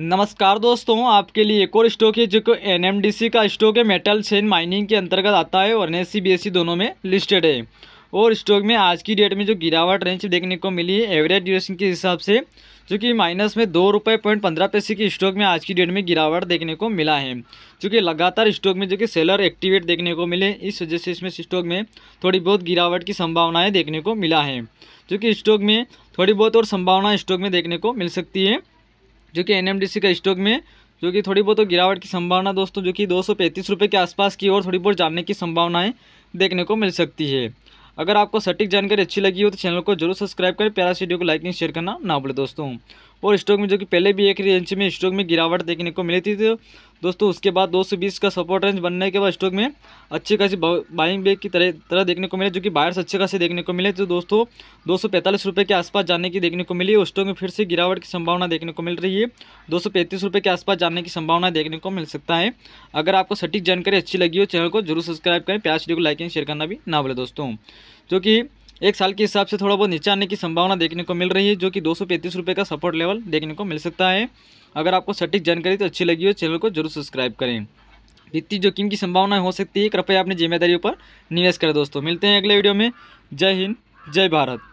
नमस्कार दोस्तों आपके लिए एक और स्टॉक है जो कि एनएमडीसी का स्टॉक है मेटल चेन माइनिंग के अंतर्गत आता है और एनएससी e दोनों में लिस्टेड है और स्टॉक में आज की डेट में जो गिरावट रेंज देखने को मिली है एवरेज ड्यूरेशन के हिसाब से जो कि माइनस में दो रुपये पॉइंट पंद्रह पैसे की स्टॉक में आज की डेट में गिरावट देखने को मिला है जो कि लगातार स्टॉक में जो कि सेलर एक्टिवेट देखने को मिले इस वजह से इसमें स्टॉक में थोड़ी बहुत गिरावट की संभावनाएँ देखने को मिला है जो कि स्टॉक में थोड़ी बहुत और संभावना स्टॉक में देखने को मिल सकती है जो कि एन का स्टॉक में जो कि थोड़ी बहुत गिरावट की संभावना दोस्तों जो कि दो सौ के आसपास की और थोड़ी बहुत जानने की संभावनाएँ देखने को मिल सकती है अगर आपको सटीक जानकारी अच्छी लगी हो तो चैनल को जरूर सब्सक्राइब करें प्यारा वीडियो को लाइक एंड शेयर करना ना भूलें दोस्तों और स्टॉक में जो कि पहले भी एक रेंज में स्टॉक में गिरावट देखने को मिली थी तो दोस्तों उसके बाद 220 का सपोर्ट रेंज बनने के बाद स्टॉक में अच्छी खासी बाइंग बैग की तरह तरह देखने को मिले जो कि बायर्स अच्छे खासे देखने को मिले तो दोस्तों दो सौ के आसपास जाने की देखने को मिली और स्टॉक में फिर से गिरावट की संभावना देखने को मिल रही है दो सौ के आसपास जाने की संभावना देखने को मिल सकता है अगर आपको सटीक जानकारी अच्छी लगी हो चैनल को जरूर सब्सक्राइब करें प्याज वीडियो को लाइक एंड शेयर करना भी ना बोले दोस्तों जो कि एक साल के हिसाब से थोड़ा बहुत नीचे आने की संभावना देखने को मिल रही है जो कि दो सौ का सपोर्ट लेवल देखने को मिल सकता है अगर आपको सटीक जानकारी तो अच्छी लगी हो चैनल को जरूर सब्सक्राइब करें वित्तीय जोखिम की संभावना हो सकती है कृपया अपनी जिम्मेदारियों पर निवेश करें दोस्तों मिलते हैं अगले वीडियो में जय हिंद जय भारत